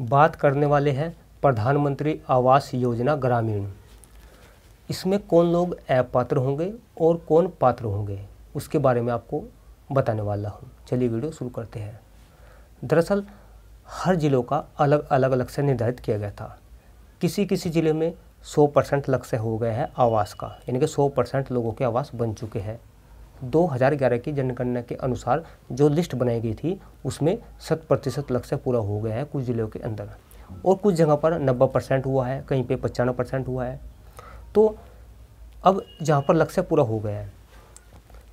बात करने वाले हैं प्रधानमंत्री आवास योजना ग्रामीण इसमें कौन लोग अपात्र होंगे और कौन पात्र होंगे उसके बारे में आपको बताने वाला हूँ चलिए वीडियो शुरू करते हैं दरअसल हर ज़िलों का अलग अलग लक्ष्य निर्धारित किया गया था किसी किसी ज़िले में 100 परसेंट लक्ष्य हो गया है आवास का यानी कि 100 परसेंट लोगों के आवास बन चुके हैं 2011 की जनगणना के अनुसार जो लिस्ट बनाई गई थी उसमें शत प्रतिशत लक्ष्य पूरा हो गया है कुछ ज़िलों के अंदर और कुछ जगह पर नब्बे परसेंट हुआ है कहीं पे पचानवे परसेंट हुआ है तो अब जहाँ पर लक्ष्य पूरा हो गया है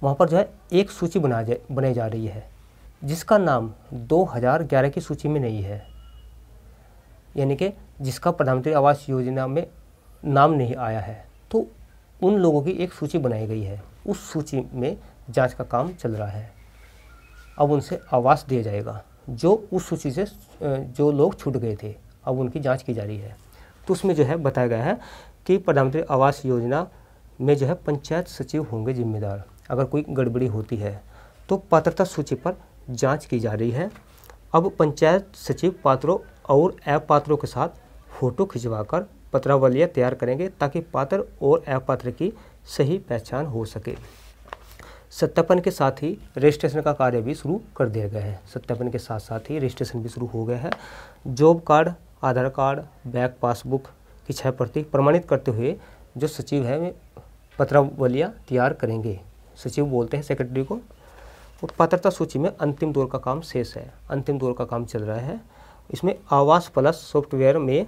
वहाँ पर जो है एक सूची बना जा बनाई जा रही है जिसका नाम 2011 की सूची में नहीं है यानी कि जिसका प्रधानमंत्री आवास योजना में नाम नहीं आया है तो उन लोगों की एक सूची बनाई गई है उस सूची में जांच का काम चल रहा है अब उनसे आवास दिया जाएगा जो उस सूची से जो लोग छूट गए थे अब उनकी जांच की जा रही है तो उसमें जो है बताया गया है कि प्रधानमंत्री आवास योजना में जो है पंचायत सचिव होंगे जिम्मेदार अगर कोई गड़बड़ी होती है तो पात्रता सूची पर जाँच की जा रही है अब पंचायत सचिव पात्रों और अपात्रों के साथ फोटो खिंचवाकर पत्रावलियाँ तैयार करेंगे ताकि पात्र और अपात्र की सही पहचान हो सके सत्यापन के साथ ही रजिस्ट्रेशन का कार्य भी शुरू कर दिया गया है सत्यापन के साथ साथ ही रजिस्ट्रेशन भी शुरू हो गया है job card Aadhaar card bank passbook की छह प्रति प्रमाणित करते हुए जो सचिव है वे पत्रावलियाँ तैयार करेंगे सचिव बोलते हैं सेक्रेटरी को और पात्रता सूची में अंतिम दौर का काम शेष है अंतिम दौर का काम चल रहा है इसमें आवास प्लस सॉफ्टवेयर में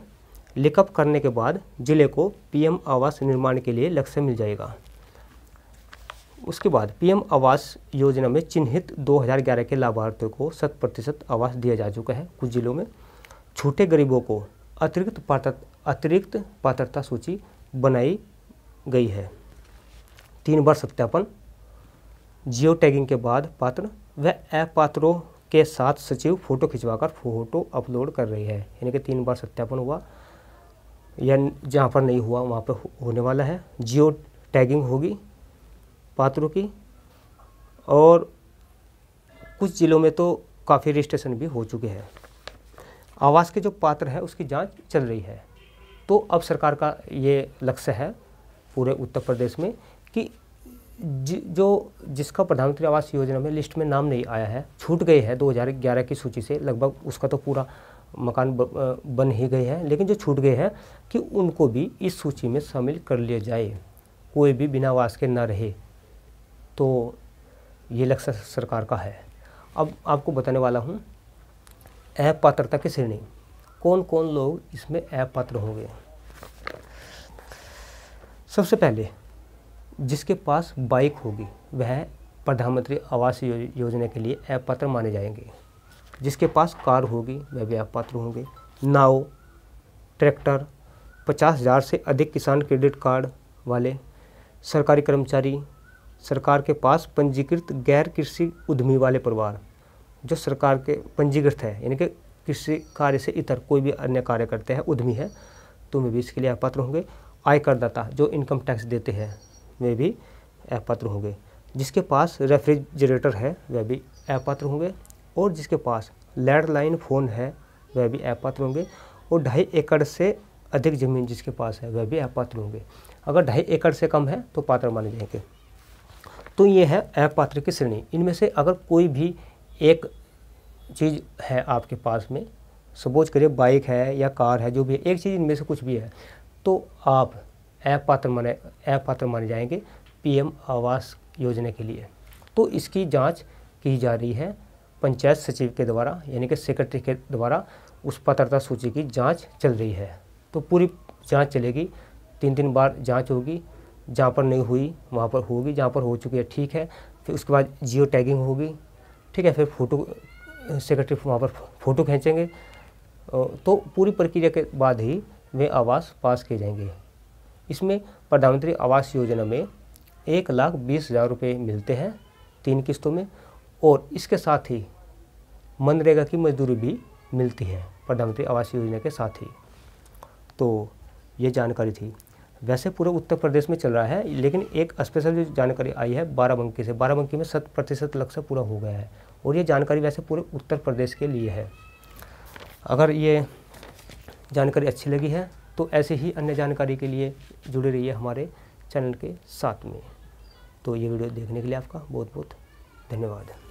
लिकअप करने के बाद ज़िले को पीएम आवास निर्माण के लिए लक्ष्य मिल जाएगा उसके बाद पीएम आवास योजना में चिन्हित 2011 के लाभार्थियों को शत प्रतिशत आवास दिया जा चुका है कुछ ज़िलों में छोटे गरीबों को अतिरिक्त पात्र अतिरिक्त पात्रता सूची बनाई गई है तीन बार सत्यापन जियो टैगिंग के बाद पात्र व अपात्रों के साथ सचिव फ़ोटो खिंचवाकर फ़ोटो अपलोड कर रही है यानी कि तीन बार सत्यापन हुआ या जहाँ पर नहीं हुआ वहाँ पर होने वाला है जियो टैगिंग होगी पात्रों की और कुछ ज़िलों में तो काफ़ी रजिस्ट्रेशन भी हो चुके हैं आवास के जो पात्र हैं उसकी जांच चल रही है तो अब सरकार का ये लक्ष्य है पूरे उत्तर प्रदेश में कि जि, जो जिसका प्रधानमंत्री आवास योजना में लिस्ट में नाम नहीं आया है छूट गए हैं 2011 की सूची से लगभग उसका तो पूरा मकान बन ही गए हैं लेकिन जो छूट गए हैं कि उनको भी इस सूची में शामिल कर लिया जाए कोई भी बिना आवास के ना रहे तो ये लक्ष्य सरकार का है अब आपको बताने वाला हूँ अपात्रता की श्रेणी कौन कौन लोग इसमें अपात्र होंगे सबसे पहले जिसके पास बाइक होगी वह प्रधानमंत्री आवास योजना के लिए अपात्र माने जाएंगे जिसके पास कार होगी वह भी पात्र होंगे नाव ट्रैक्टर पचास हज़ार से अधिक किसान क्रेडिट कार्ड वाले सरकारी कर्मचारी सरकार के पास पंजीकृत गैर कृषि उद्यमी वाले परिवार जो सरकार के पंजीकृत है यानी कि कृषि कार्य से इतर कोई भी अन्य कार्य करते हैं उद्यमी है तो वे भी इसके लिए अपात्र होंगे आयकरदाता जो इनकम टैक्स देते हैं वे भी अपात्र होंगे जिसके पास रेफ्रिजरेटर है वह भी अपात्र होंगे और जिसके पास लैंडलाइन फ़ोन है वह भी अपात्र होंगे और ढाई एकड़ से अधिक जमीन जिसके पास है वह भी अपात्र होंगे अगर ढाई एकड़ से कम है तो पात्र माने जाएंगे तो ये है अपात्र की श्रेणी इनमें से अगर कोई भी एक चीज़ है आपके पास में सपोज करिए बाइक है या कार है जो भी है एक चीज़ इनमें से कुछ भी है तो आप अपात्र माने अपात्र माने जाएंगे पीएम आवास योजना के लिए तो इसकी जांच की जा रही है पंचायत सचिव के द्वारा यानी कि सेक्रेटरी के द्वारा उस पात्रता सूची की जांच चल रही है तो पूरी जांच चलेगी तीन तीन बार जांच होगी जहाँ पर नहीं हुई वहाँ पर होगी जहाँ पर हो चुकी है ठीक है फिर उसके बाद जियो टैगिंग होगी ठीक है फिर फ़ोटो सेक्रेटरी वहाँ पर फ़ोटो खींचेंगे तो पूरी प्रक्रिया के बाद ही वे आवास पास किए जाएंगे इसमें प्रधानमंत्री आवास योजना में एक लाख बीस हज़ार रुपये मिलते हैं तीन किस्तों में और इसके साथ ही मनरेगा की मजदूरी भी मिलती है प्रधानमंत्री आवास योजना के साथ ही तो ये जानकारी थी वैसे पूरे उत्तर प्रदेश में चल रहा है लेकिन एक स्पेशल जो जानकारी आई है बाराबंकी से बाराबंकी में शत प्रतिशत लक्ष्य पूरा हो गया है और ये जानकारी वैसे पूरे उत्तर प्रदेश के लिए है अगर ये जानकारी अच्छी लगी है तो ऐसे ही अन्य जानकारी के लिए जुड़े रहिए हमारे चैनल के साथ में तो ये वीडियो देखने के लिए आपका बहुत बहुत धन्यवाद